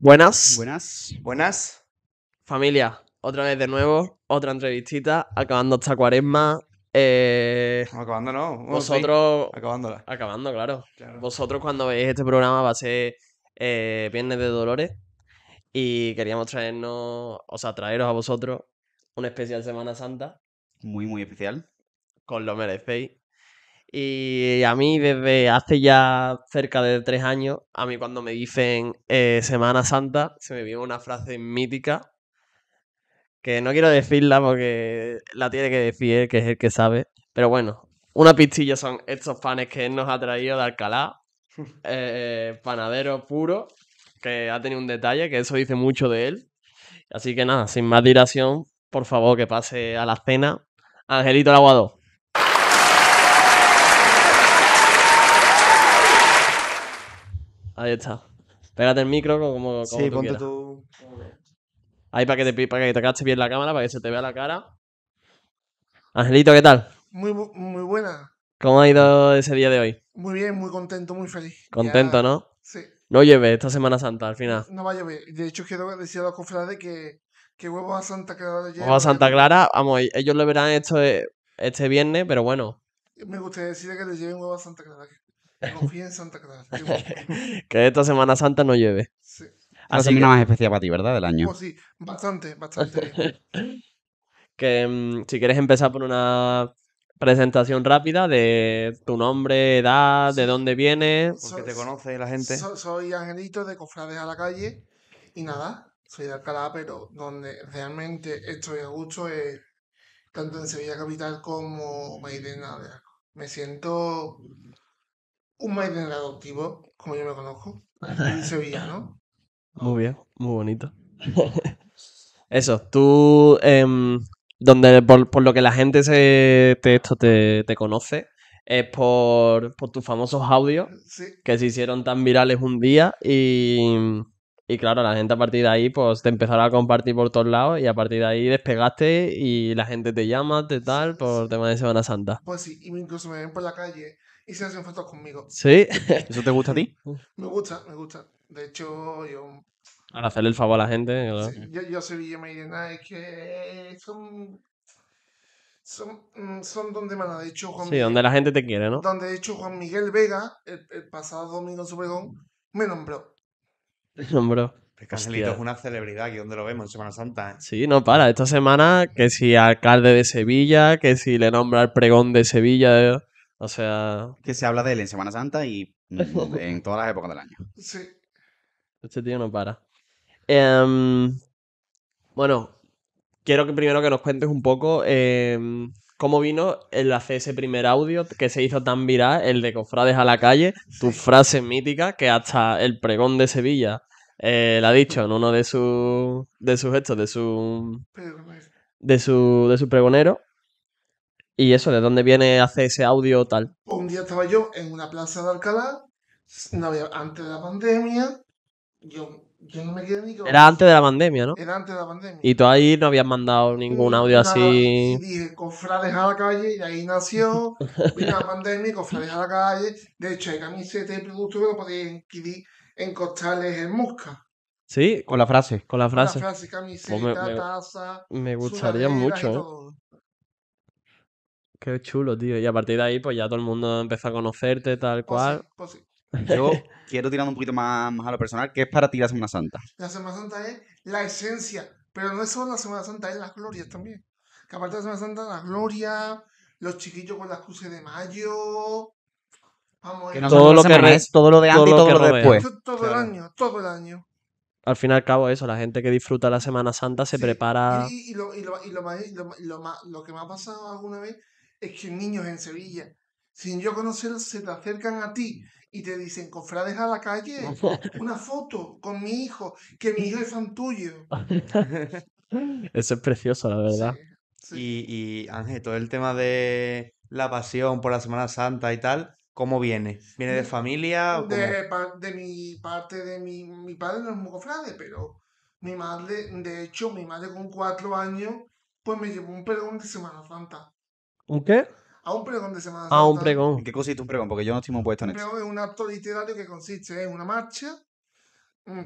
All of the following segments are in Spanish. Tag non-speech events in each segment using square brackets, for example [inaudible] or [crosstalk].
Buenas. Buenas. Buenas. Familia, otra vez de nuevo, otra entrevistita, acabando esta cuaresma. Eh, acabando, ¿no? vosotros. Acabándola. Acabando, claro. Vosotros, cuando veis este programa, va a ser eh, Viernes de Dolores. Y queríamos traernos, o sea, traeros a vosotros una especial Semana Santa. Muy, muy especial. Con lo merecéis. Y a mí desde hace ya cerca de tres años, a mí cuando me dicen eh, Semana Santa, se me viene una frase mítica que no quiero decirla porque la tiene que decir él, que es el que sabe. Pero bueno, una pistilla son estos panes que él nos ha traído de Alcalá, [laughs] eh, panadero puro, que ha tenido un detalle, que eso dice mucho de él. Así que nada, sin más dilación, por favor que pase a la cena. Angelito Aguado. Ahí está. Pégate el micro como, sí, ponte Tú... Ahí para que, te, para que te bien la cámara, para que se te vea la cara. Angelito, ¿qué tal? Muy, muy buena. ¿Cómo ha ido ese día de hoy? Muy bien, muy contento, muy feliz. Contento, ¿no? Sí. No llueve esta Semana Santa al final. No va a llover. De hecho, quiero decir a los cofrades que, que huevos a Santa Clara de Huevos a Santa Clara, vamos, e-, ellos lo verán esto e-, este viernes, pero bueno. Me gustaría decirle que les lleven huevos a Santa Clara. Confía en Santa [laughs] que esta Semana Santa no lleve. Sí. Así una más especial para ti, ¿verdad? Del año. Oh, sí, bastante, bastante. [laughs] que mm, si quieres empezar por una presentación rápida de tu nombre, edad, de dónde vienes. Porque te conoce la gente. soy Angelito de Cofrades a la Calle y nada, soy de Alcalá, pero donde realmente estoy a gusto es tanto en Sevilla Capital como Mairena de Me siento un Maiden adoptivo, como yo me conozco, en [laughs] Sevilla, ¿no? Muy bien, muy bonito. [laughs] Eso, tú, em, donde por, lo que la gente se, te, te, conoce, es por, tus famosos audios que se hicieron tan virales un día y, claro, la gente a partir de ahí pues te empezaron a compartir por todos lados y a partir de ahí despegaste y la gente te llama, te tal, por tema de Semana Santa. Pues sí, y incluso me ven por la calle y se hacen fotos conmigo. ¿Sí? [laughs] ¿Eso te gusta a ti? me gusta, me gusta. De hecho, yo... Ahora hacerle el favor a la gente. yo, yo Sevilla me es que son... Son, mm, son donde me han dicho Juan Sí, donde la gente te quiere, ¿no? Donde de hecho Juan Miguel Vega, el, pasado domingo en su pregón, me nombró. [laughs] Me nombró. Caselito es una celebridad, aquí donde lo vemos en Semana Santa. ¿eh? Sí, no para. Esta semana, que si alcalde de Sevilla, que si le nombra el pregón de Sevilla. Eh. O sea. Que se habla de él en Semana Santa y mm, [laughs] en todas las épocas del año. Sí. Este tío no para. Em, bueno, quiero que primero que nos cuentes un poco em, cómo vino el hacer ese primer audio que se hizo tan viral, el de Cofrades a la calle, tu frase mítica que hasta el pregón de Sevilla eh, la ha dicho en uno de sus de sus gestos, de su de su de su pregonero. ¿Y eso de dónde viene, hace ese audio tal? Un día estaba yo en una plaza de Alcalá, antes de la pandemia, yo, no me quedé ni con... Era antes de la pandemia, ¿no? Era antes de la pandemia. Y tú ahí no habías mandado ningún audio así... Dije, cofrades a la calle, y ahí nació, [laughs] vino la pandemia, cofrades a la calle, de hecho hay camisetas y productos que lo podéis adquirir en costales en Mosca. Sí, con la frase, con la frase. Con la frase, camiseta, pues taza... Me gustaría mucho, ¿eh? Qué chulo, tío. Y a partir de ahí, pues ya todo el mundo empezó a conocerte, tal pues cual. Pues Yo [laughs] quiero tirar un poquito más, más, a lo personal. ¿Qué es para ti la Semana Santa? La Semana Santa es la esencia, pero no es solo la Semana Santa, es las glorias también. Que aparte de la Semana Santa, la gloria, los chiquillos con las cruces de mayo. Vamos, todo, lo que es, todo lo de antes y todo, lo, de después. Todo, el año, todo el año. Al fin y al cabo, eso, la gente que disfruta la Semana Santa se prepara. Y, y, lo, y, lo, lo más, lo que me ha pasado alguna vez es que niños en Sevilla, sin yo conocer, se te acercan a ti y te dicen, cofrades a la calle, [laughs] una foto con mi hijo, que mi hijo es fan tuyo. Eso es precioso, la verdad. Y, Ángel, todo el tema de la pasión por la Semana Santa y tal, ¿Cómo viene? ¿Viene de mm, familia? de, de, mi parte, de mi, padre no es muy cofrade, pero mi madre, de hecho, mi madre con cuatro años, pues me llevó un pelón de Semana Santa. ¿Un qué? A un pregón de Semana Santa. A un pregón. ¿En qué consiste un pregón? Porque yo no estoy muy puesto en un eso. Un pregón es un acto literario que consiste en una marcha,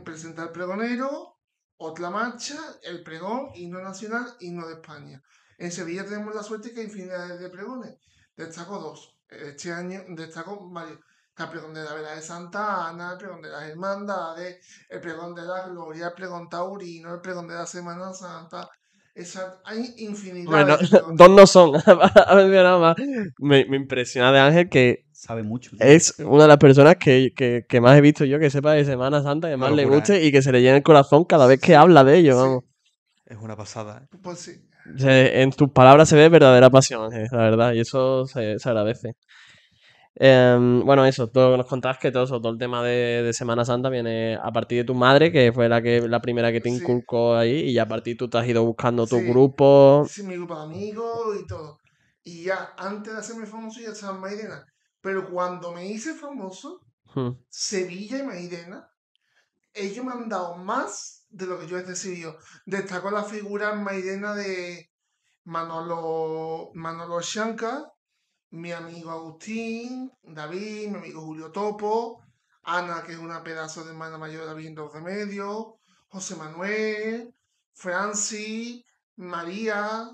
presentar pregonero, otra marcha, el pregón, himno nacional, himno de España. En Sevilla tenemos la suerte que hay infinidad de pregones. Destaco dos. Este año destaco varios. Está el pregón de la Vera de Santa Ana, el pregón de las Hermandades, el pregón de la Gloria, el pregón taurino, el pregón de la Semana Santa, Exacto, hay infinidad bueno, [laughs] dos no son. [laughs] me, impresiona de Ángel que sabe mucho. Es una de las personas que, más he visto yo que sepa de Semana Santa, que más le guste eh. y que se le llena el corazón cada vez que habla de ello. Es una pasada. Eh. Pues en tus palabras se ve verdadera pasión, Ángel, la verdad, y eso se agradece. Em, bueno, eso, tú nos contabas que todo, todo el tema de, Semana Santa viene a partir de tu madre, que fue la que la primera que te inculcó ahí, y a partir tú te has ido buscando tu grupo. Sí, mi grupo de amigos y todo. Y ya antes de hacerme famoso ya estaba en Pero cuando me hice famoso, hmm. Sevilla y Mairena, ellos me han dado más de lo que yo he recibido. Destaco la figura en de Manolo, Manolo Shankar mi amigo Agustín, David, mi amigo Julio Topo, Ana, que es una pedazo de hermana mayor de dos de Dos José Manuel, Francis, María,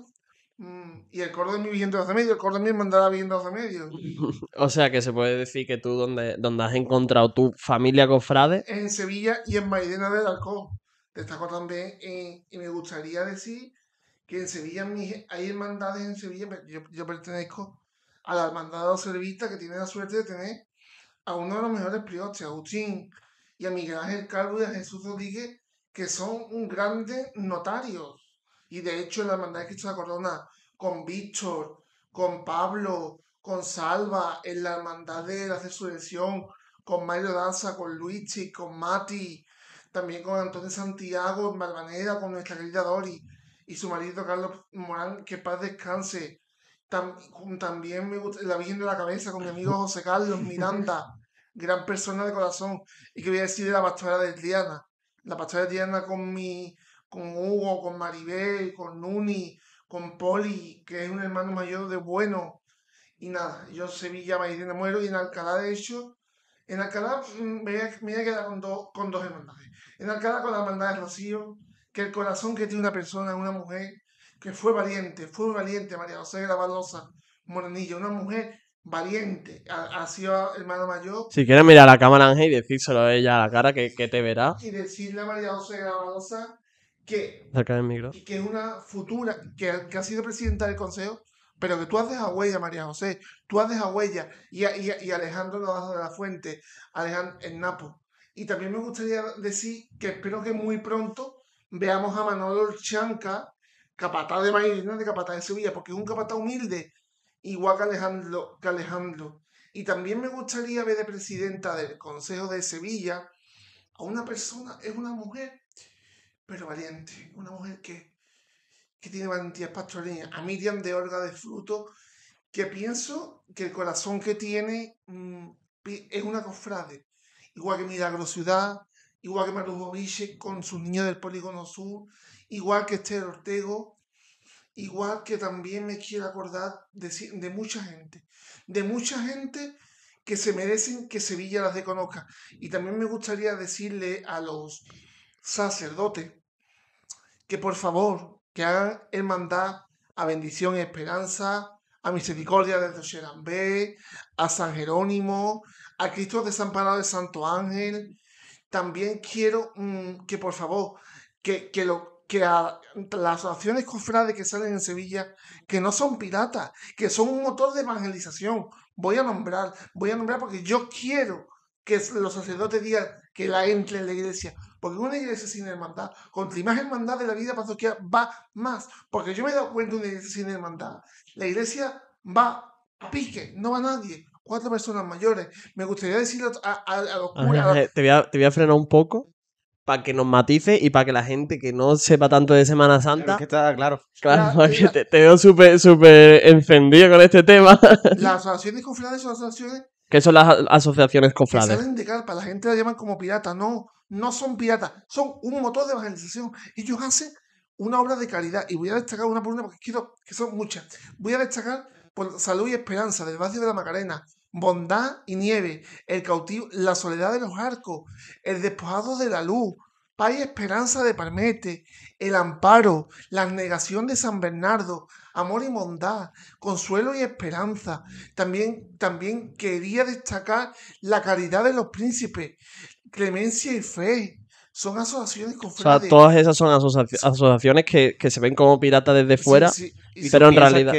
mm, y el cordón de mi viendo de medio, el cordón de mi mandada viendo de medio. [laughs] o sea que se puede decir que tú, donde, has encontrado tu familia cofrade. En Sevilla y en Maidena del Alcó. Destaco también, eh, y me gustaría decir que en Sevilla hay hermandades en Sevilla, yo, yo pertenezco a la hermandad observista que tiene la suerte de tener a uno de los mejores priotes, a Agustín y a Miguel Ángel Calvo y a Jesús Rodríguez, que son un grandes notarios. Y de hecho, la hermandad de Cristo de la Corona, con Víctor, con Pablo, con Salva, en la hermandad de la resurrección, con Mario Danza, con Luigi, con Mati, también con Antonio Santiago, en con nuestra querida Dori y su marido Carlos Morán, que paz descanse, también me gusta La Virgen de la Cabeza con mi amigo José Carlos Miranda, [laughs] gran persona de corazón. Y que voy a decir de la pastora de Diana. La pastora de Diana con mi, con Hugo, con Maribel, con Nuni, con Poli, que es un hermano mayor de bueno. Y nada, yo en Sevilla, Irene muero y en Alcalá, de hecho, en Alcalá mm, me voy a, quedar con, con dos hermandades. En Alcalá con la hermandad de Rocío, que el corazón que tiene una persona, una mujer, que fue valiente, fue valiente María José de la Moranillo, una mujer valiente, ha, sido hermano mayor. Si quieres mirar la cámara, Ángel, y decírselo a ella a la cara, que, te verá. Y decirle a María José de que, que es una futura, que, ha sido presidenta del Consejo, pero que tú has dejado huella, María José, tú has dejado huella, y, y, y Alejandro Navajo de la Fuente, Alejandro en Napo. Y también me gustaría decir que espero que muy pronto veamos a Manolo Chanca capataz de Madrid, no de capataz de Sevilla, porque es un capataz humilde, igual que Alejandro, que Alejandro. Y también me gustaría ver de presidenta del Consejo de Sevilla a una persona, es una mujer, pero valiente, una mujer que, que tiene valentía pastoreñas, a Miriam de Olga de Fruto, que pienso que el corazón que tiene mm, es una cofrade, igual que Milagro Ciudad, igual que Marujo Ville con sus niños del Polígono Sur, igual que Esther Ortego, igual que también me quiero acordar de, mucha gente, de mucha gente que se merecen que Sevilla las reconozca. Y también me gustaría decirle a los sacerdotes que por favor, que hagan hermandad a bendición y esperanza, a misericordia de Xerambé, a San Jerónimo, a Cristo desamparado de Santo Ángel. También quiero mm, que por favor, que, que, lo, que a, las acciones cofrades que salen en Sevilla, que no son piratas, que son un motor de evangelización. Voy a nombrar, voy a nombrar porque yo quiero que los sacerdotes digan que la entre en la iglesia. Porque una iglesia sin hermandad, contra más hermandad de la vida parroquial, va más. Porque yo me he dado cuenta de una iglesia sin hermandad. La iglesia va a pique, no va nadie. Cuatro personas mayores. Me gustaría decirlo a, los eh, Te, te voy a frenar un poco para que nos matice y para que la gente que no sepa tanto de Semana Santa. que está claro. Claro, te, veo súper súper encendido con este tema. Las asociaciones cofrades son asociaciones. ¿Qué son las asociaciones cofrades? Que salen la gente la llaman como pirata. No, no son piratas, son un motor de evangelización. Ellos hacen una obra de caridad y voy a destacar una por una porque quiero que son muchas. Voy a destacar por Salud y Esperanza del Vacío de la Macarena, bondad y nieve, el cautivo, la soledad de los arcos, el despojado de la luz, paz y esperanza de Parmete, el amparo, la negación de San Bernardo, amor y bondad, consuelo y esperanza. También, también quería destacar la caridad de los príncipes, clemencia y fe, son asociaciones con O sea, todas esas son asociaciones que, que se ven como piratas desde fuera, pero, en realidad,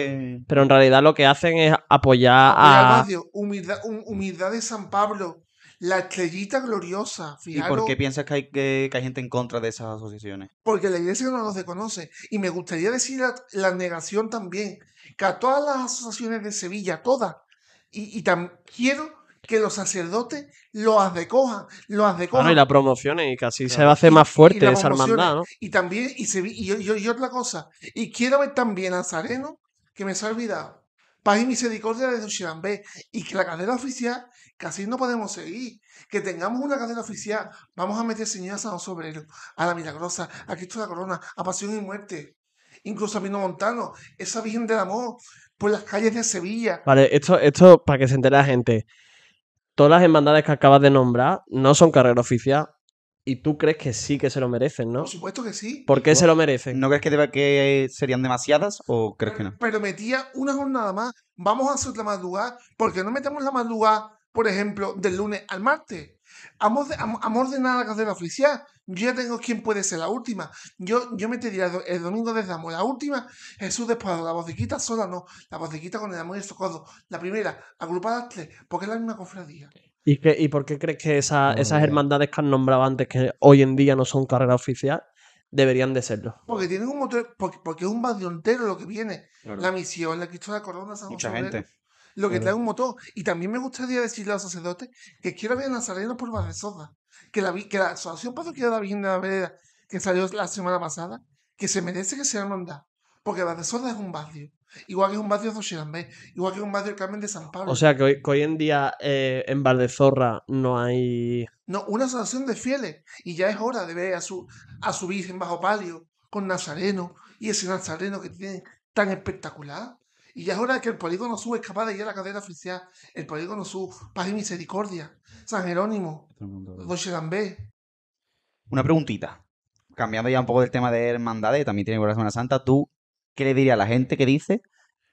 pero en realidad lo que hacen es apoyar a... humildad, de San Pablo, la estrellita gloriosa. ¿Y por qué piensas que hay, que, gente en contra de esas asociaciones? Porque la iglesia no nos desconoce Y me gustaría decir la, negación también, que a todas las asociaciones de Sevilla, todas, y, y quiero que los sacerdotes los adecojan. Lo recojan. y la promoción y casi se va a hacer más fuerte esa hermandad, ¿no? Y también, y, otra cosa, y quiero ver también a Sareno, que me se ha olvidado, Paz y Misericordia de Duchirambé, y que la cadena oficial, casi no podemos seguir, que tengamos una cadena oficial, vamos a meter señoras a San obreros. a la Milagrosa, a Cristo de la Corona, a Pasión y Muerte, incluso a Pino Montano, esa Virgen del Amor, por las calles de Sevilla. Vale, esto, esto para que se entere la gente todas las hermandades que acabas de nombrar no son carrera oficial. Y tú crees que sí que se lo merecen, ¿no? Por supuesto que sí. ¿Por qué se lo merecen? ¿No crees que, serían demasiadas o crees que no? Pero metía una jornada más. Vamos a hacer la madrugada. ¿Por qué no metemos la madrugada, por ejemplo, del lunes al martes? Amor de, amor de nada la oficial Yo ya tengo quien puede ser la última. Yo, yo me te el domingo desde amor. La última, Jesús de La quita sola no. La quita con el amor y el socorro. La primera, agrupadas tres, porque es la misma cofradía. ¿Y, qué, ¿Y por qué crees que esa, esas hermandades que han nombrado antes, que hoy en día no son carrera oficial, deberían de serlo? Porque tienen un motor, porque, porque es un barrio entero lo que viene. La misión, la Cristo de Corona, Mucha gente lo que trae un motor. Y también me gustaría decirle los sacerdotes que quiero ver a Nazareno por Valdesorda, que la, que la Asociación Parroquial de la Virgen de la Vereda, que salió la semana pasada, que se merece que sea mandada, porque Valdesorda es un barrio. Igual que es un barrio de igual que es un barrio de Carmen de San Pablo. O sea que hoy, en día eh, en Valdezorra no hay. No, una asociación de fieles. Y ya es hora de ver a su, a su virgen bajo palio, con Nazareno, y ese Nazareno que tiene tan espectacular. Y ya es hora de que el polígono sube, es capaz de ir a la cadena oficial. El polígono sube. paz y misericordia. San Jerónimo, Doche Una preguntita. Cambiando ya un poco del tema de hermandades, también tiene que ver la Semana Santa. ¿Tú qué le dirías a la gente que dice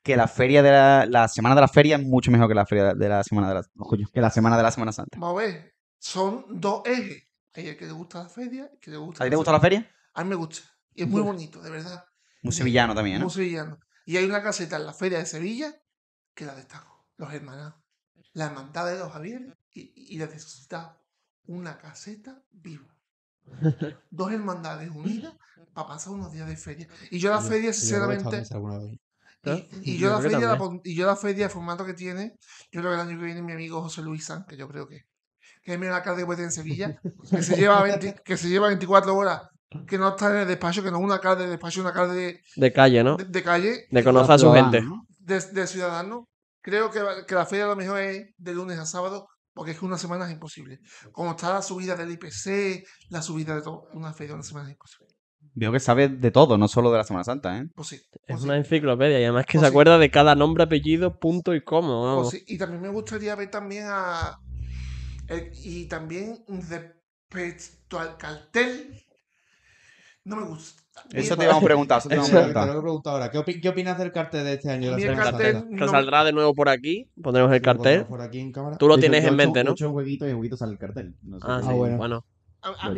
que la feria de la, semana de la feria es mucho mejor que la feria de la semana de la, oh, que la semana de la Semana Santa? Vamos a ver, son dos ejes. el que le gusta la feria, que le gusta. ¿A ti te gusta la feria? A mí me gusta. Y es muy bonito, de verdad. Muy sevillano también, ¿no? Muy sevillano. Y hay una caseta en la Feria de Sevilla que la destaco. Los hermanados. La hermandad de los Javier y, y necesitaba una caseta viva. [laughs] Dos hermandades unidas para pasar unos días de feria. Y yo la feria, sinceramente. Y, yo, la feria, y yo la feria, el formato que tiene, yo creo que el año que viene mi amigo José Luis San, que yo creo que, que es mi alcalde de en Sevilla, que se, lleva [laughs] que se lleva 24 horas que no está en el despacho, que no es una calle de despacho, una cara de, de calle, ¿no? De, calle. De conocer a su gente. De, ciudadano. Creo que, la feria a lo mejor es de lunes a sábado, porque es que una semana es imposible. Como está la subida del IPC, la subida de todo, una feria una semana es imposible. Veo que sabe de todo, no solo de la Semana Santa, ¿eh? Pues sí. es pues una enciclopedia y además que pues se acuerda de cada nombre, apellido, punto y cómo. Pues sí. Y también me gustaría ver también a... Eh, y también respecto al cartel, no me gusta. Eso te íbamos a preguntar. Eso te a preguntar. ¿Qué, opinas del cartel de este año? El saldrá de nuevo por aquí. Pondremos el cartel. Por aquí Tú lo tienes en mente, ¿no? un jueguito y sale el cartel. ah, bueno.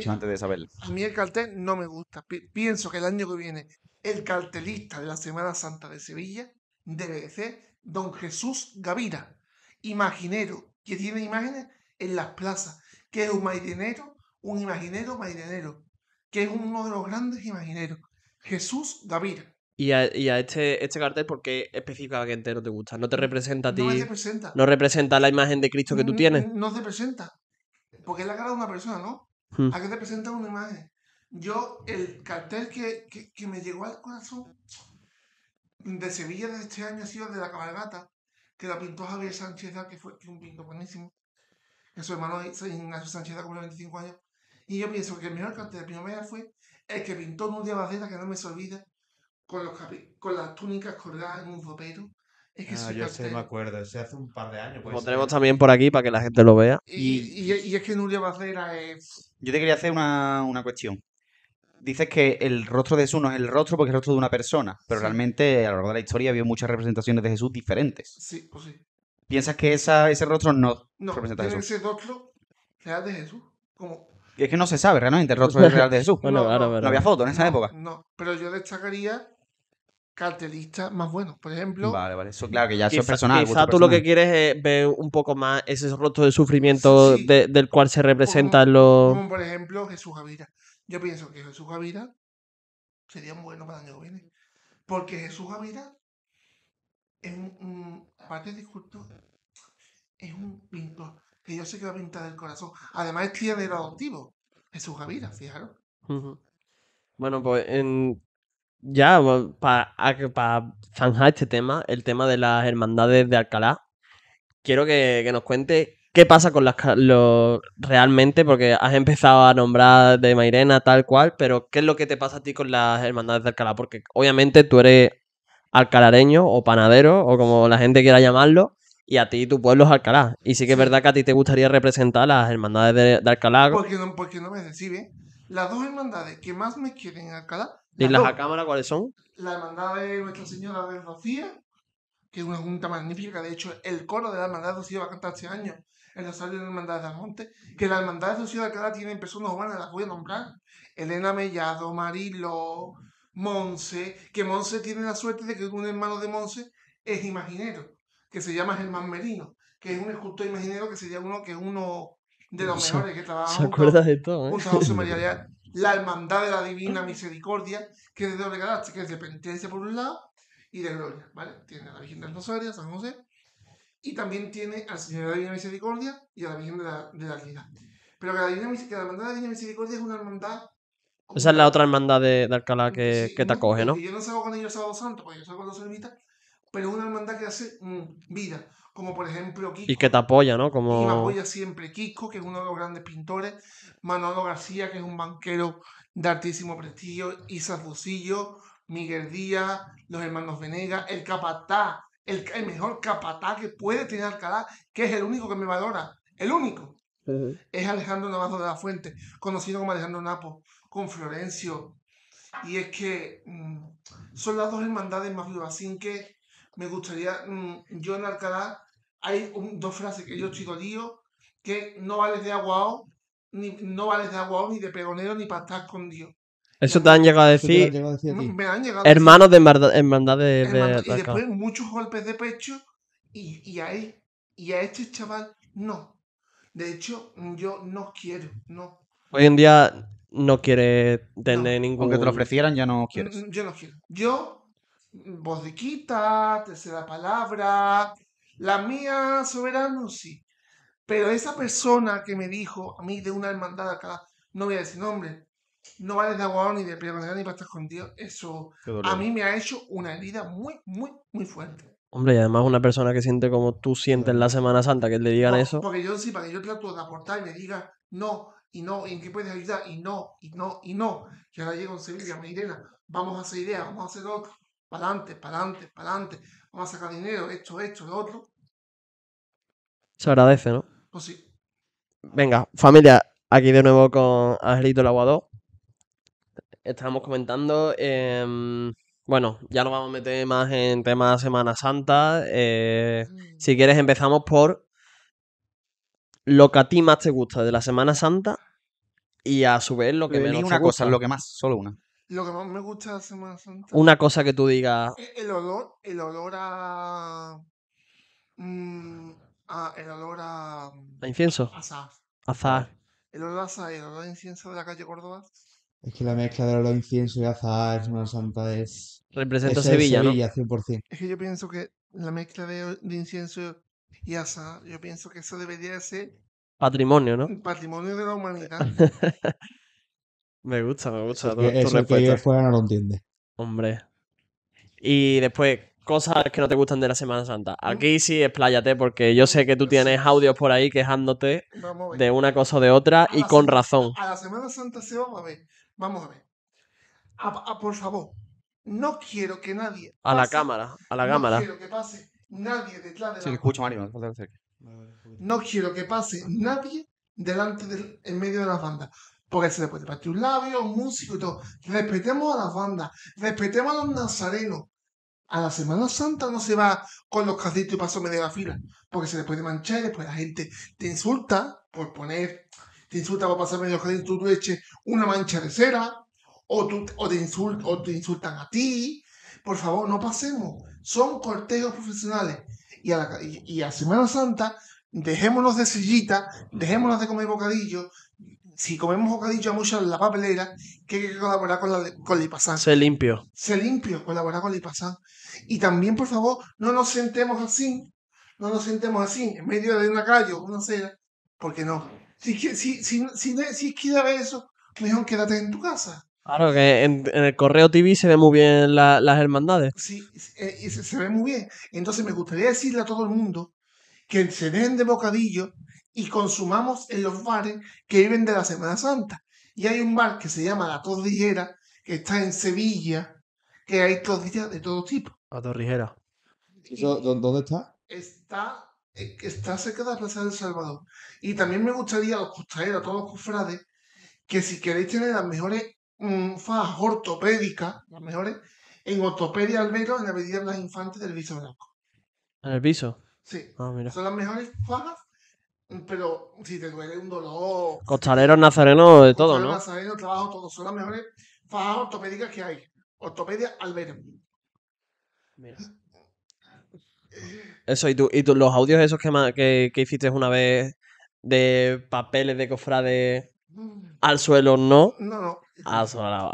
antes de saberlo. a mí el cartel no me gusta. pienso que el año que viene el cartelista de la Semana Santa de Sevilla debe ser don Jesús Gavira, imaginero, que tiene imágenes en las plazas, que es un maidenero, un imaginero marinero que es uno de los grandes imagineros. Jesús David. Y a, y a este, este cartel, ¿por qué específicamente no te gusta? ¿No te representa a ti? No te representa. ¿No representa la imagen de Cristo que tú tienes? No, se presenta. Porque es la cara de una persona, ¿no? Hmm. ¿A qué te presenta una imagen? Yo, el cartel que, que, me llegó al corazón de Sevilla de este año ha sido de la cabalgata, que la pintó Javier Sánchez, que fue un pintor buenísimo, que su hermano Ignacio Sánchez, cumple 25 años, y yo pienso que el mejor cante de primavera fue el que pintó Nuria Barrera, que no me se olvida, con, los con las túnicas colgadas en un ropero. Es que ah, yo cartel... me acuerdo, se hace un par de años. lo tenemos también por aquí para que la gente lo vea. Y, y, es que Nuria Barrera es. Yo te quería hacer una, una cuestión dices que el rostro de Jesús no es el rostro porque es el rostro de una persona, pero realmente a lo largo de la historia habido muchas representaciones de Jesús diferentes. Sí, pues sí. ¿Piensas que esa, ese rostro no, representa a Jesús? No, ese rostro real de Jesús, como es que no se sabe realmente el rostro real de Jesús. [laughs] no, había foto en esa época. No, pero yo destacaría cartelistas más buenos, por ejemplo. Vale, vale, eso claro que ya es personal. Quizá tú lo que quieres es ver un poco más ese rostro de sufrimiento del cual se representan los. Como por ejemplo Jesús Javira. Yo pienso que Jesús Javira sería bueno para el año que viene. Porque Jesús Javira es un, aparte de es un pintor que yo que la pinta del corazón. Además es tía del adoptivo, Jesús Javira, fijaros. Bueno, pues ya, para zanjar este tema, el tema de las hermandades de Alcalá, quiero que, nos cuente qué pasa con las realmente, porque has empezado a nombrar de Mairena tal cual, pero qué es lo que te pasa a ti con las hermandades de Alcalá, porque obviamente tú eres alcalareño o panadero o como la gente quiera llamarlo, y a ti tu pueblo es Alcalá. Y sí que es verdad que a ti te gustaría representar las hermandades de, Alcalá. Porque no, porque no me recibe. Las dos hermandades que más me quieren en Alcalá. ¿Y las a cámara cuáles son? La hermandad de Nuestra Señora de Rocía, que es una junta magnífica. De hecho, el coro de la hermandad de Rocía va a cantar este año en la sala de la hermandad de Almonte. Que la hermandad de Rocío de Alcalá tiene personas humanas, las voy a nombrar. Elena Mellado, Marilo, Monse. Que Monse tiene la suerte de que un hermano de Monse es imaginero que se llama Germán Merino, que es un escultor imaginero que sería uno que uno de los mejores que trabaja. ¿Se acuerda de todo? ¿eh? Junto a José María Leal, [laughs] la hermandad de la divina [laughs] misericordia, que es de doble carácter, que es de penitencia por un lado y de gloria, ¿vale? Tiene a la Virgen del Rosario, San José, y también tiene a la Señora de la Divina Misericordia y a la Virgen de la, de Pero que la, divina, que hermandad de la Divina Misericordia es una hermandad esa es la otra hermandad de, de Alcalá que, que te acoge, ¿no? Y yo no salgo con ellos el sábado santo, porque yo salgo con los servitas pero una hermandad que hace mm, vida, como por ejemplo Kiko. Y que te apoya, ¿no? Como... Y me apoya siempre Kiko, que es uno de los grandes pintores, Manolo García, que es un banquero de altísimo prestigio, Isa Fusillo, Miguel Díaz, los hermanos Venegas, el capatá, el, mejor capatá que puede tener Alcalá, que es el único que me valora, el único. Es Alejandro Navazo de la Fuente, conocido como Alejandro Napo, con Florencio. Y es que mm, son las dos hermandades más vivas, sin que me gustaría, mm, yo en Alcalá hay dos frases que yo estoy dolido, que no vales de agua, ni, no vales de aguao, ni de pegonero, ni para estar con Dios. Eso te han llegado a decir, me, han llegado hermanos de hermandad de, Y después muchos golpes de pecho y, y, a y a este chaval no. De hecho, yo no quiero, no. Hoy en día no quiere tener ningún... Aunque te lo ofrecieran, ya no quieres. Mm, yo no quiero. Yo te Tercera Palabra, la mía sí Pero esa persona que me dijo a mí de una hermandad acá, no voy a decir nombre, no vale de agua ni de ni para estar escondido, eso a mí me ha hecho una herida muy, muy, muy fuerte. Hombre, y además una persona que siente como tú sientes en la Semana Santa, que le digan eso. Porque yo sí, para que yo trato de aportar y me diga, no, y no, y en qué puedes ayudar, y no, y no, y no. que ahora un en Sevilla, me Irena, vamos a hacer idea, vamos a hacer otro para adelante, para adelante, para adelante, vamos a sacar dinero, esto, esto, lo otro. Se agradece, ¿no? Pues sí. Venga, familia, aquí de nuevo con Angelito el Aguador. Estábamos comentando, em, bueno, ya nos vamos a meter más en tema Semana Santa. Eh, mm. si quieres empezamos por lo que a ti más te gusta de la Semana Santa y a su vez lo que menos una te gusta. cosa, lo que más, solo una. Lo que más me gusta de Semana Santa. Una cosa que tú digas. E-, el, olor, el olor mm, a. el olor a. ¿A incienso? Azar. Azar. El olor a azar y el olor a incienso de la calle Córdoba. Es que la mezcla de olor a incienso y azar, Semana Santa, es. Representa Sevilla, 100%. Es que yo pienso que la mezcla de, de incienso y azar, yo pienso que eso debería ser. Patrimonio, ¿no? Patrimonio de la humanidad. [laughs] Me gusta, me gusta. Eso, que, tu fuera no lo entiende. Hombre. Y después, cosas que no te gustan de la Semana Santa. ¿Mm? Aquí sí, expláyate, porque yo sé que tú tienes audios por ahí quejándote de una cosa o de otra y con razón. A la Semana Santa se vamos a ver. Vamos a ver. por favor, no quiero que nadie. a la cámara, a la cámara. No quiero que pase nadie detrás de la. Sí, escucho, No quiero que pase nadie delante del, en medio de las bandas porque se le puede partir un labio, un músico y todo. Respetemos a las bandas, respetemos a los nazarenos. A la Semana Santa no se va con los casitos y paso medio la fila, porque se le puede manchar y después la gente te insulta por poner, te insulta por pasar medio jardín, tú, tú eches una mancha de cera, o, o, te te insultan a ti. Por favor, no pasemos. Son cortejos profesionales. Y a, la, y, y a Semana Santa, dejémonos de sillita, dejémonos de comer bocadillo, si comemos bocadillo a mucho en la papelera, que hay que colaborar con el con Se limpio. Se limpio, colaborar con el pasado. Y también, por favor, no nos sentemos así, no nos sentemos así, en medio de una calle o una acera, porque no. Si, si, si, si, si eso, mejor quédate en tu casa. Claro, que en, el correo TV se ven muy bien las hermandades. Sí, eh, se, se ve muy bien. Entonces me gustaría decirle a todo el mundo que se den de bocadillo y consumamos en los bares que viven de la Semana Santa. Y hay un bar que se llama La Torrijera, que está en Sevilla, que hay torrijeras de todo tipo. La Torrijera. ¿Dónde está? Está eh, está cerca de la Plaza del Salvador. Y también me gustaría a los a todos los cofrades, que si queréis tener las mejores mm, fajas ortopédicas, las mejores, en Ortopedia Albero, en la Avenida las Infantes del Viso Blanco. ¿En el Viso? Sí. Ah, Son las mejores fajas pero si te duele un dolor. Costaleros, nazarenos, de todo, ¿no? nazareno, trabajo, todo. Son las mejores fajas ortopédicas que hay. Ortopedia al Mira. Eso, y tú, los audios esos que, que, hiciste una vez de papeles de cofrade mm. al suelo, no. No, no. Ah,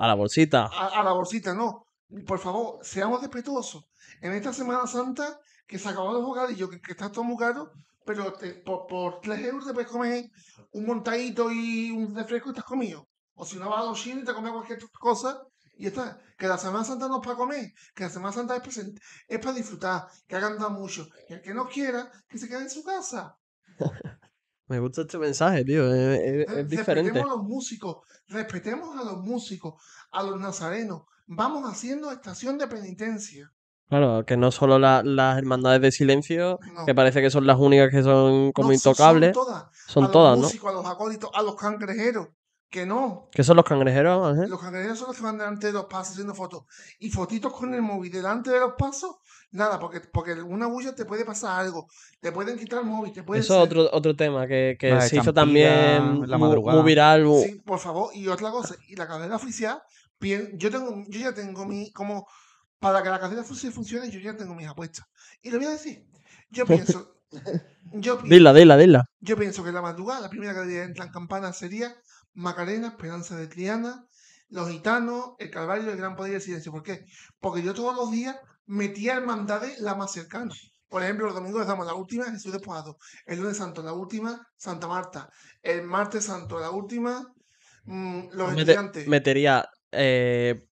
a, la, bolsita. A, la bolsita, no. Por favor, seamos respetuosos. En esta Semana Santa, que se acabó los y que, que está todo muy caro, pero por, por 3 euros te puedes comer un montadito y un refresco y estás comido. O si no vas a los chinos y te comes cualquier cosa y está. Que la Semana Santa no es para comer, que la Semana Santa es para disfrutar, que hagan da mucho. Y el que no quiera, que se quede en su casa. [laughs] Me gusta este mensaje, tío. es, eh, diferente. Respetemos a los músicos, respetemos a los músicos, a los nazarenos. Vamos haciendo estación de penitencia. Claro, que no solo las hermandades de silencio, que parece que son las únicas que son como intocables. Son todas. Son a los todas, músicos, ¿no? A los acólitos, a los cangrejeros. Que no. ¿Qué son los cangrejeros, Ángel? Los cangrejeros son los que van delante de los pasos haciendo fotos. Y fotitos con el móvil delante de los pasos, nada, porque, porque una bulla te puede pasar algo. Te pueden quitar el móvil, te pueden. Eso es otro, otro tema que, que se hizo también la madrugada. viral. Sí, por favor. Y otra cosa, y la cadena oficial, yo, tengo, yo ya tengo mi. como para que la cadena funcione, yo ya tengo mis apuestas. Y lo voy a decir. Yo [laughs] pienso. yo pienso dila, dila, dila. Yo pienso que la madrugada, la primera que en campana sería Macarena, Esperanza de Triana, Los Gitanos, El Calvario, El Gran Poder y el Silencio. ¿Por qué? Porque yo todos los días metía hermandades la más cercana. Por ejemplo, los domingos damos la última, Jesús Despojado. El lunes santo, la última, Santa Marta. El martes santo, la última, mm, los estudiantes. Metería eh,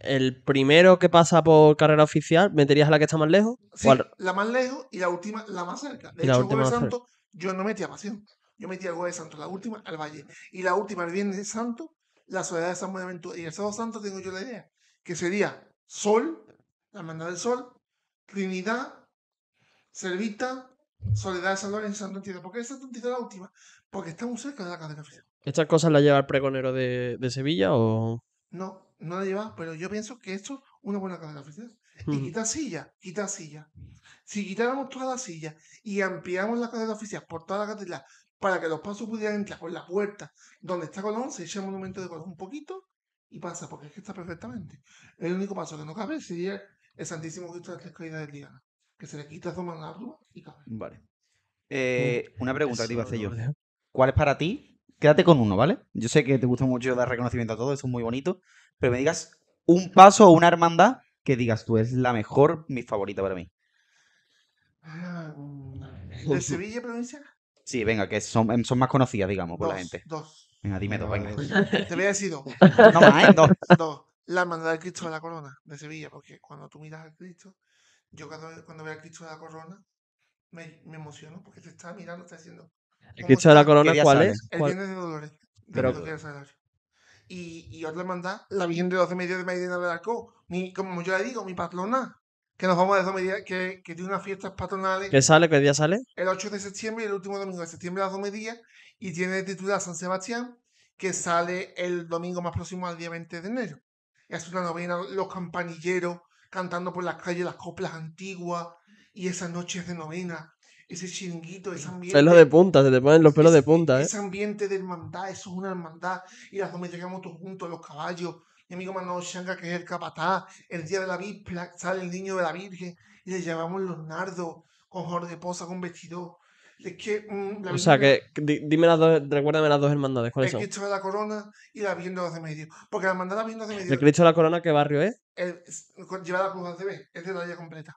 el primero que pasa por carrera oficial, ¿meterías a la que está más lejos? Sí, la más lejos y la última, la más cerca. De hecho, el yo no metía pasión. Yo metía el de la última al Valle. Y la última, el viernes Santo, la Soledad de San Buenaventura. Y el sábado santo tengo yo la idea, que sería Sol, la hermandad del Sol, Trinidad, Servita, Soledad de San Lorenzo y Santo porque ¿Por qué es Santo es la última? Porque está muy cerca de la carrera oficial. ¿Estas cosas las lleva el pregonero de, de Sevilla o...? No, no la llevas pero yo pienso que esto es una buena de oficial. Y quita silla, quita silla. Si quitáramos todas las silla y ampliamos la de oficial por toda la catedral para que los pasos pudieran entrar por la puerta donde está Colón, se echa el monumento de Colón un poquito y pasa, porque es que está perfectamente. El único paso que no cabe sería el Santísimo Cristo de las Tres Caídas de Diana que se le quita a la y cabe. Vale. Eh, una pregunta que te iba a hacer yo. ¿Cuál es para ti? Quédate con uno, ¿vale? Yo sé que te gusta mucho dar reconocimiento a todo, eso es muy bonito, pero me digas un paso o una hermandad que digas tú es la mejor, mi favorita para mí. Ah, ¿De Sevilla provincia? Sí, venga, que son, em, son más conocidas, digamos, por la gente. Dos. Venga, dime dos, venga. Te voy a decir dos. [laughs] No más, ¿eh? dos. Dos. La hermandad del Cristo de la Corona de Sevilla, porque cuando tú miras al Cristo, yo cuando, veo al Cristo de la Corona, me, me emociono, porque te está mirando, está diciendo. ¿El Cristo de la Corona cuál es? El de de Dolores. Pero, y, y le mandá la Virgen de los de Medina de Arco, mi, como yo le digo, mi patrona, que nos vamos a dos que, que tiene unas fiestas patronales. ¿Qué sale? ¿Qué día sale? El 8 de septiembre y el último domingo de septiembre a dos medias, y tiene titular San Sebastián, que sale el domingo más próximo al día 20 de enero. Es una novena, los campanilleros cantando por las calles las coplas antiguas y esas noches de novena ese chinguito, ese ambiente. Pelos de punta, se te ponen los pelos de punta, ¿eh? Ese ambiente de hermandad, eso es una hermandad. Y las dos me llegamos todos juntos, los caballos. Mi amigo Manolo Shanga, que es el capatá. el día de la víspera sale el niño de la Virgen y le llevamos los nardos con Jorge posa, con vestido. Es que, mm, o sea, que, dime las dos, recuérdame las dos hermandades. ¿cuáles el Cristo de la Corona y la viendo de los Porque la hermandad de la Virgen de los ¿El Cristo de la Corona qué barrio es? lleva la cruz de CB, es de la talla completa.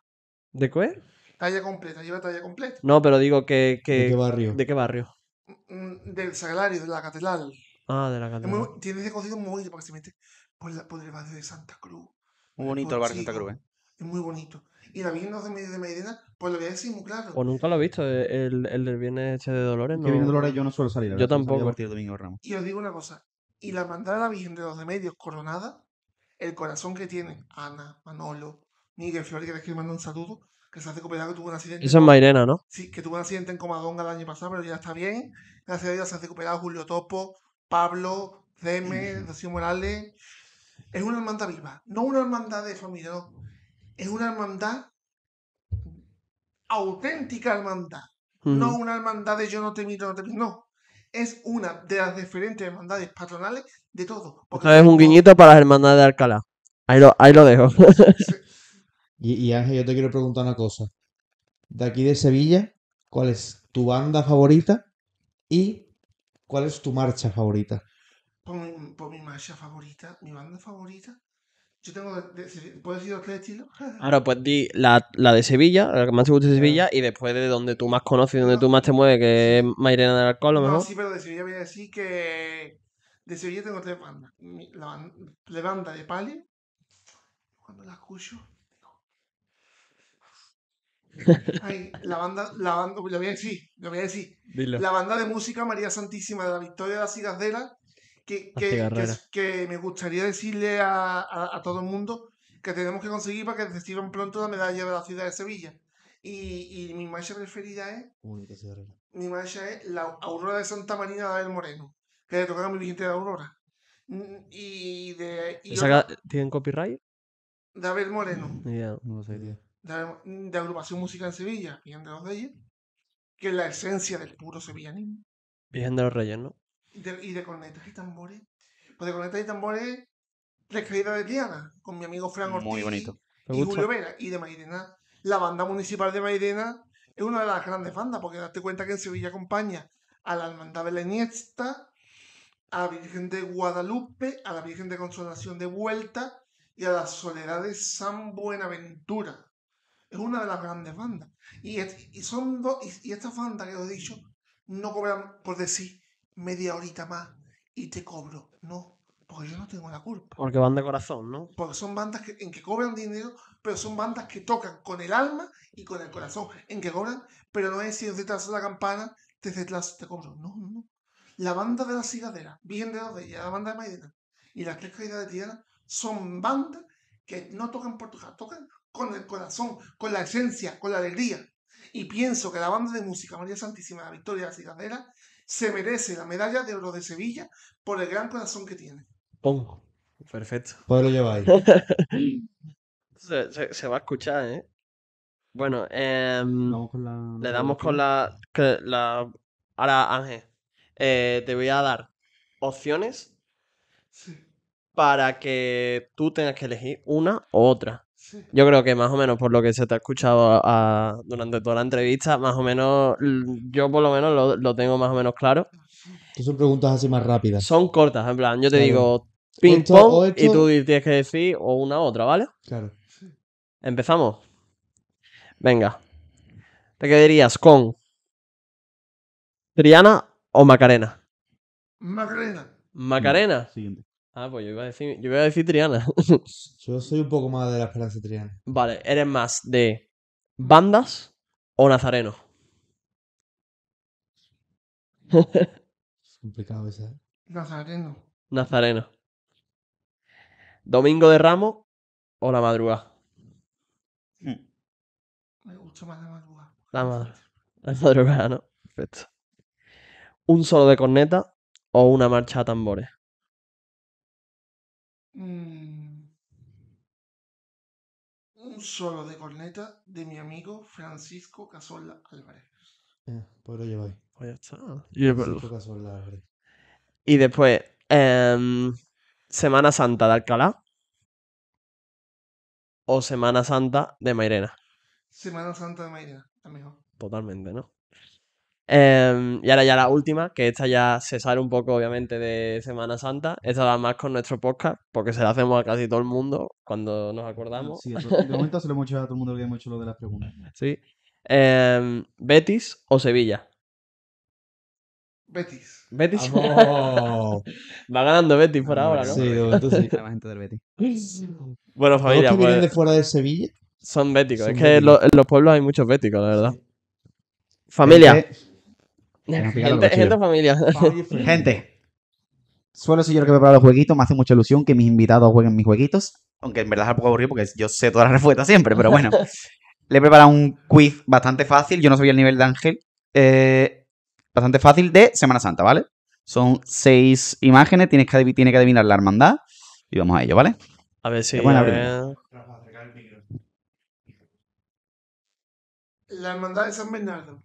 ¿De qué? Talla completa, lleva talla completa. No, pero digo que. que ¿De qué barrio? ¿De qué barrio? Mm, mm, del Sagrario, de la Catedral. Ah, de la Catedral. tiene ese cocido muy bonito porque se mete por, el barrio de Santa Cruz. Muy bonito el barrio de Santa Cruz, ¿eh? Es muy bonito. Y la Virgen de de Medina, pues lo voy a decir muy claro. Pues nunca lo he visto, eh, el, el del Viernes este de Dolores. No... Que Viernes Dolores yo no suelo salir. Yo tampoco. A partir de domingo Ramos. Y os digo una cosa. Y la mandada de la Virgen de los de Medios coronada, el corazón que tiene Ana, Manolo, Miguel Flores, que les quiero mandar un saludo, que se hace que tuvo un accidente. Esa es Mairena, ¿no? Sí, que tuvo un accidente en Comadonga el año pasado, pero ya está bien. Gracias a Dios se ha recuperado Julio Topo, Pablo, Deme, Rocío Morales. Es una hermandad viva, no una hermandad de familia, no. Es una hermandad auténtica hermandad. No una hermandad de yo no te miro, no te miro. No. Es una de las diferentes hermandades patronales de todo. Porque es un guiñito para las hermandades de Alcalá. Ahí lo, ahí lo dejo. Y, Ángel, yo te quiero preguntar una cosa. De aquí de Sevilla, ¿cuál es tu banda favorita y cuál es tu marcha favorita? Por mi, marcha favorita, mi banda favorita. Yo tengo. De, de, ¿Puedo decir dos tres estilos? [laughs] Ahora, pues di la, la, de Sevilla, la que más te gusta de Sevilla, y después de donde tú más conoces y donde tú más te mueves, que es Mairena del Alcohol, a mejor. No, sí, pero de Sevilla voy a decir que. De Sevilla tengo tres bandas. La, la banda de Pali, cuando la escucho, la banda, la banda, lo voy a decir, La banda de música María Santísima de la Victoria de la Cigarrera, que, que, que, me gustaría decirle a, a, todo el mundo que tenemos que conseguir para que reciban pronto la medalla de la ciudad de Sevilla. Y, mi marcha preferida es. mi marcha es la Aurora de Santa María Abel Moreno, que le tocaba a mi vigente de Aurora. Mm, y de. ¿Tienen copyright? Abel Moreno. Yeah, no de, agrupación música en Sevilla, Virgen de los Reyes, que es la esencia del puro sevillanismo. Virgen de los Reyes, ¿no? Y de, y y tambores. Pues de cornetas y tambores, caídas de Diana, con mi amigo Fran Ortiz. Muy bonito. Y Julio Vera, y de Mairena. La banda municipal de Mairena es una de las grandes bandas, porque date cuenta que en Sevilla acompaña a la Hermandad de a la Virgen de Guadalupe, a la Virgen de Consolación de Vuelta y a la Soledad de San Buenaventura es una de las grandes bandas. Y, y son dos, y, estas bandas que os he dicho no cobran por decir media horita más y te cobro. No, porque yo no tengo la culpa. Porque van de corazón, ¿no? Porque son bandas en que cobran dinero, pero son bandas que tocan con el alma y con el corazón. En que cobran, pero no es si detrás de la campana, te detrás te cobro. No, no, La banda de la cigadera, bien de donde ella, la banda de Maidena y las tres caídas de tierra son bandas que no tocan por tocan con el corazón, con la esencia, con la alegría. Y pienso que la banda de música María Santísima de la Victoria de la se merece la medalla de oro de Sevilla por el gran corazón que tiene. Pongo. Perfecto. Pues lo lleváis. se, va a escuchar, ¿eh? Bueno, em, le damos con la, la... Ahora, Ángel, eh, te voy a dar opciones. Sí para que tú tengas que elegir una u otra. Yo creo que más o menos por lo que se te ha escuchado durante toda la entrevista, más o menos, mm, yo por lo menos lo, tengo más o menos claro. Que son preguntas así más rápidas. Son cortas, en plan, yo te digo ping pong y tú tienes que decir o una u otra, ¿vale? Claro. Empezamos. Venga. ¿Te quedarías con Triana o Macarena? Macarena. Macarena. siguiente. Ah, pues yo iba a decir, yo a Triana. [laughs] yo soy un poco más de la esperanza Triana. Vale, ¿eres más de bandas o nazareno? es complicado esa. ¿eh? Nazareno. Nazareno. ¿Domingo de Ramos o la madrugada? Mm. Me gusta más la madrugada. La, la madrugada, ¿no? Perfecto. ¿Un solo de corneta o una marcha a tambores? Mm. Un solo de corneta de mi amigo Francisco Casola Álvarez. Eh, lo Y, después, em, Semana Santa de Alcalá o Semana Santa de Mairena. Semana Santa de Mairena, la mejor. Totalmente, ¿no? Em, y ahora ya la última, que esta ya se sale un poco, obviamente, de Semana Santa. Esta va más con nuestro podcast, porque se la hacemos a casi todo el mundo cuando nos acordamos. Sí, de momento se lo hemos hecho a todo el mundo que hemos hecho lo de las preguntas. [laughs] Sí. Em, ¿Betis o Sevilla? Betis. Betis. [laughs] Va ganando Betis por ahora, ¿no? Sí, tú sí. [laughs] La gente del Betis. Bueno, familia. ¿Los que vienen pues, de fuera de Sevilla? Son béticos. es que en los, pueblos hay muchos béticos, la verdad. Familia. Gente, gente, Suelo ser yo el que prepara los jueguitos. Me hace mucha ilusión que mis invitados jueguen mis jueguitos. Aunque en verdad es un poco aburrido porque yo sé todas las respuestas siempre, pero bueno. [laughs] Le he preparado un quiz bastante fácil. Yo no soy el nivel de Ángel. Eh, bastante fácil de Semana Santa, ¿vale? Son seis imágenes. Tienes que, que adivinar la hermandad. Y vamos a ello, ¿vale? A ver si. La hermandad de San Bernardo.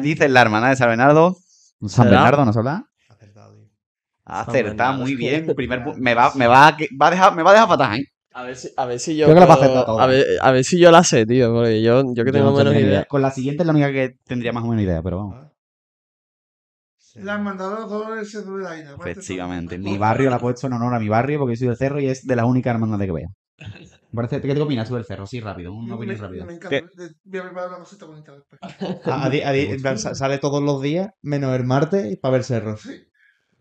Dice la hermana de San Bernardo. ¿San Bernardo nos habla? Acertado, tío. Ah, acertado, muy bien. Este Primer me, va, me, va, va a dejar, me va a dejar ¿eh? A ver si, a ver si yo. la a ver, a ver si yo la sé, tío. Porque yo, yo que tengo menos idea. Con la siguiente es la única que tendría más o menos idea, pero vamos. Ah. La han mandado dos S de Efectivamente, Mi barrio la ha puesto en honor a mi barrio porque soy del cerro y es de las únicas hermandades que veo. [laughs] Parece, ¿Qué te opinas sobre el cerro? Sí, rápido, no opinión rápido Me encanta. Voy a preparar una cosita bonita después. [laughs] Ah, sale todos los días, menos el martes, para ver cerros. Sí.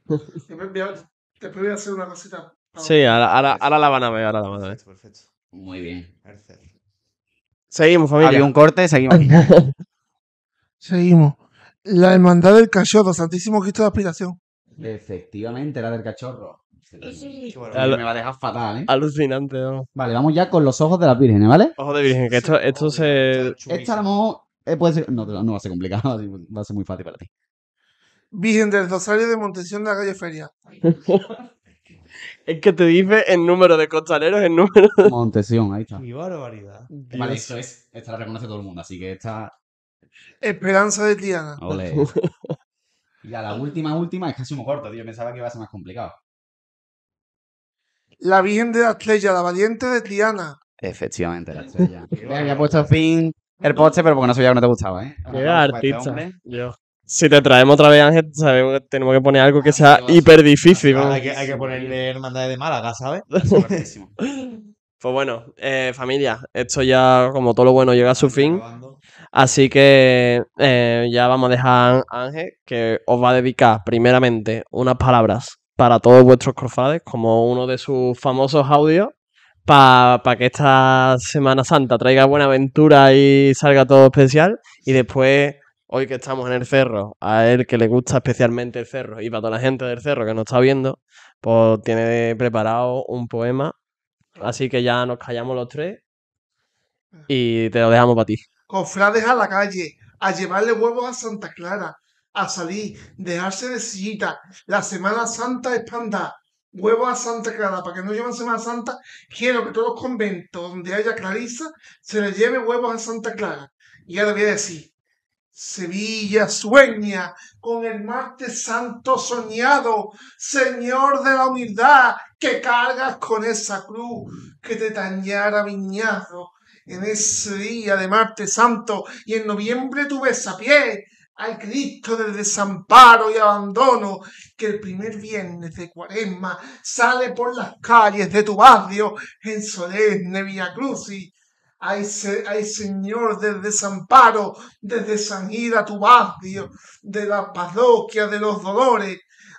Después voy a hacer una cosita. Sí, ahora, la van a ver, ahora la van a ver. Perfecto, perfecto. Muy bien. Seguimos, familia. Había un corte, seguimos. [laughs] seguimos. La hermandad del cachorro, Santísimo Cristo de Aspiración. Efectivamente, la del cachorro me va a dejar fatal, ¿eh? Alucinante, Vale, vamos ya con los ojos de las vírgenes, ¿vale? Ojos de virgen, que esto, esto se. Esta eh, no, No, va a ser complicado, [laughs] va a ser muy fácil para ti. Virgen del Rosario de Montesión de la calle Feria. [laughs] es que te dice el número de costaleros, el número. Montesión, ahí está. Mi barbaridad. Vale, esto es. Esta la reconoce todo el mundo, así que esta. Esperanza de Tiana. Ole. [laughs] y a la última, última es casi muy corto, tío. Pensaba que iba a ser más complicado la Virgen de la Estrella, la valiente de Diana. Efectivamente, la estrella. [laughs] Le había puesto fin el poste, pero porque no ya que no te gustaba, ¿eh? Qué pues, este artista. Yo. Si te traemos otra vez, Ángel, sabemos que tenemos que poner algo que sea hiper difícil. Hay, que, ponerle Hermandad de Málaga, ¿sabes? [laughs] Pues bueno, eh, familia, esto ya, como todo lo bueno, llega a su fin. Así que eh, ya vamos a dejar a Ángel, que os va a dedicar primeramente unas palabras para todos vuestros cofrades como uno de sus famosos audios para que esta Semana Santa traiga buena aventura y salga todo especial. Y después, hoy que estamos en el cerro, a él que le gusta especialmente el cerro y para toda la gente del cerro que nos está viendo, pues tiene preparado un poema. Así que ya nos callamos los tres y te lo dejamos para ti. Cofrades a la calle, a llevarle huevos a Santa Clara, a salir, dejarse de sillita. La Semana Santa espanda panda. Huevo a Santa Clara, para que no lleven Semana Santa, quiero que todos los conventos donde haya clarisa se le lleve huevos a Santa Clara. Y ahora voy a decir, Sevilla sueña con el martes santo soñado, Señor de la humildad, que cargas con esa cruz que te tañara viñado en ese día de martes santo y en noviembre tu ves a pie al Cristo del desamparo y abandono que el primer viernes de cuaresma sale por las calles de tu barrio en solemne Via Cruci. Ay, ay, Señor del desamparo, desde San tu barrio, de la parroquia de los dolores,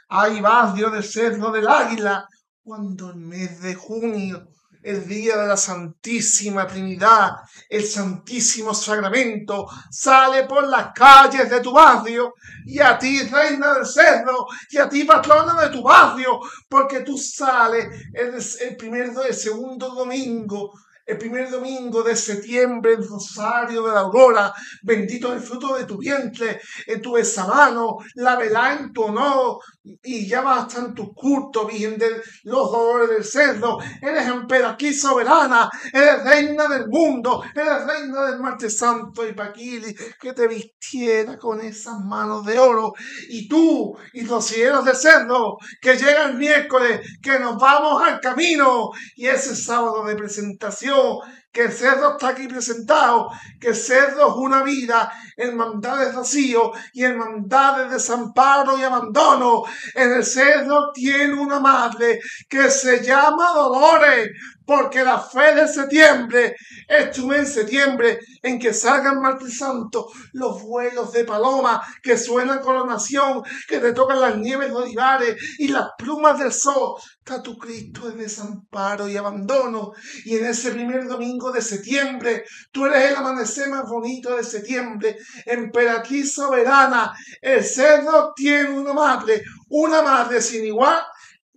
ay barrio de cerdo del águila, cuando el mes de junio el día de la Santísima Trinidad, el Santísimo Sacramento, sale por las calles de tu barrio y a ti, Reina del Cerro, y a ti, patrona de tu barrio, porque tú sales el, el el segundo domingo el primer domingo de septiembre, el rosario de la aurora, bendito el fruto de tu vientre, en tu mano, la vela en tu honor, y ya bastan tu cultos, Virgen de los dolores del cerdo. Eres empera aquí soberana, eres reina del mundo, eres reina del martes santo y paquili, que te vistiera con esas manos de oro. Y tú, y los cielos de cerdo, que llega el miércoles, que nos vamos al camino, y ese sábado de presentación, que el cerdo está aquí presentado, que el cerdo es una vida, hermandad de vacío y en hermandad de desamparo y abandono. En el cerdo tiene una madre que se llama Dolores porque la fe de septiembre es tu en septiembre en que salgan martes santo los vuelos de paloma que suenan coronación, que te tocan las nieves olivares y las plumas del sol. Está tu Cristo en desamparo y abandono. Y en ese primer domingo de septiembre, tú eres el amanecer más bonito de septiembre, emperatriz soberana. El cerdo tiene una madre, una madre sin igual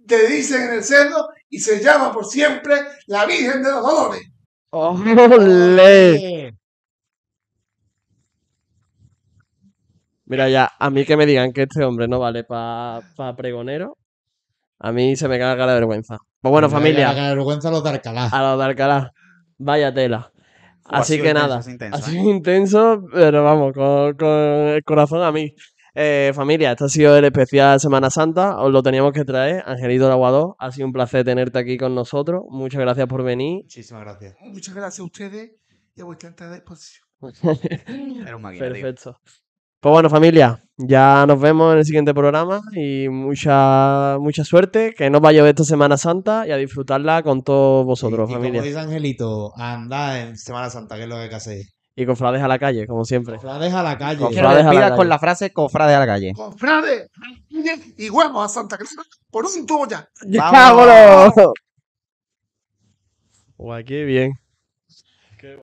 te dicen en el cerdo y se llama por siempre la Virgen de los Dolores. ¡Ole! Mira, ya, a mí que me digan que este hombre no vale para pregonero, a mí se me carga la vergüenza. Pues bueno, familia. Me la vergüenza a los de A los de Vaya tela. Así que nada. Intenso, así ¿eh? intenso, pero vamos, con, con el corazón a mí. Eh, familia, este ha sido el especial Semana Santa. Os lo teníamos que traer. Angelito Aguado, ha sido un placer tenerte aquí con nosotros. Muchas gracias por venir. Muchísimas gracias. Muchas gracias a ustedes y a vuestra disposición. [laughs] Era un Perfecto. Pues bueno, familia, ya nos vemos en el siguiente programa y mucha, mucha suerte, que nos vaya esta Semana Santa y a disfrutarla con todos vosotros, y, y familia. Como Angelito, anda en Semana Santa, que es lo que hay y cofrades a la calle, como siempre. Cofrades a la calle. Cofrades a la con la frase cofrades a la calle. Cofrades y huevos a Santa Cruz por un ya. ¡Vámonos! Guau, pues qué bien.